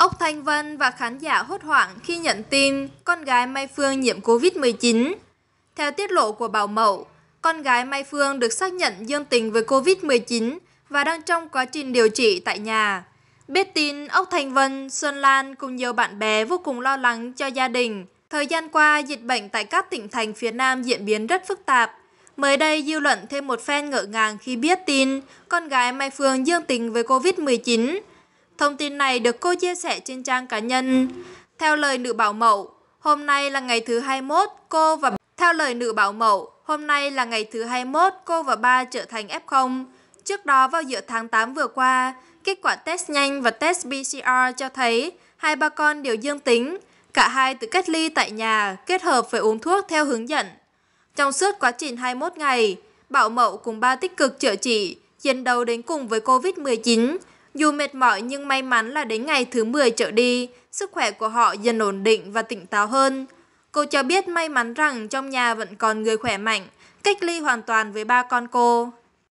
Ốc Thanh Vân và khán giả hốt hoảng khi nhận tin con gái Mai Phương nhiễm Covid-19. Theo tiết lộ của Bảo Mậu, con gái Mai Phương được xác nhận dương tính với COVID-19 và đang trong quá trình điều trị tại nhà. Biết tin, Ốc Thành Vân, Xuân Lan cùng nhiều bạn bè vô cùng lo lắng cho gia đình. Thời gian qua, dịch bệnh tại các tỉnh thành phía Nam diễn biến rất phức tạp. Mới đây, dư luận thêm một phen ngỡ ngàng khi biết tin con gái Mai Phương dương tính với COVID-19. Thông tin này được cô chia sẻ trên trang cá nhân. Theo lời nữ bảo mẫu, hôm nay là ngày thứ 21, cô và theo lời nữ bảo mẫu, Hôm nay là ngày thứ 21 cô và ba trở thành F0. Trước đó vào giữa tháng 8 vừa qua, kết quả test nhanh và test PCR cho thấy hai ba con đều dương tính. Cả hai tự cách ly tại nhà kết hợp với uống thuốc theo hướng dẫn. Trong suốt quá trình 21 ngày, Bảo Mậu cùng ba tích cực chữa trị, chiến đấu đến cùng với COVID-19. Dù mệt mỏi nhưng may mắn là đến ngày thứ 10 trở đi, sức khỏe của họ dần ổn định và tỉnh táo hơn. Cô cho biết may mắn rằng trong nhà vẫn còn người khỏe mạnh, cách ly hoàn toàn với ba con cô.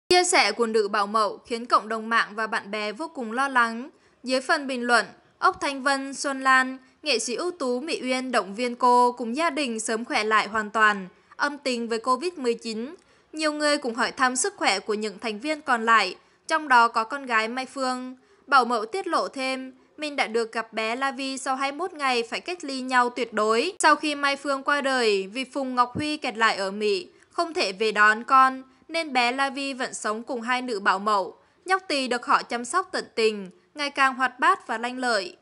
Chia sẻ của nữ bảo mẫu khiến cộng đồng mạng và bạn bè vô cùng lo lắng. Dưới phần bình luận, Ốc Thanh Vân, Xuân Lan, nghệ sĩ ưu tú Mỹ Uyên động viên cô cùng gia đình sớm khỏe lại hoàn toàn, âm tính với Covid-19. Nhiều người cũng hỏi thăm sức khỏe của những thành viên còn lại, trong đó có con gái Mai Phương. Bảo mẫu tiết lộ thêm, Minh đã được gặp bé La Vi sau 21 ngày phải cách ly nhau tuyệt đối. Sau khi Mai Phương qua đời vì Phùng Ngọc Huy kẹt lại ở Mỹ, không thể về đón con, nên bé La Vi vẫn sống cùng hai nữ bảo mẫu. Nhóc tỳ được họ chăm sóc tận tình, ngày càng hoạt bát và lanh lợi.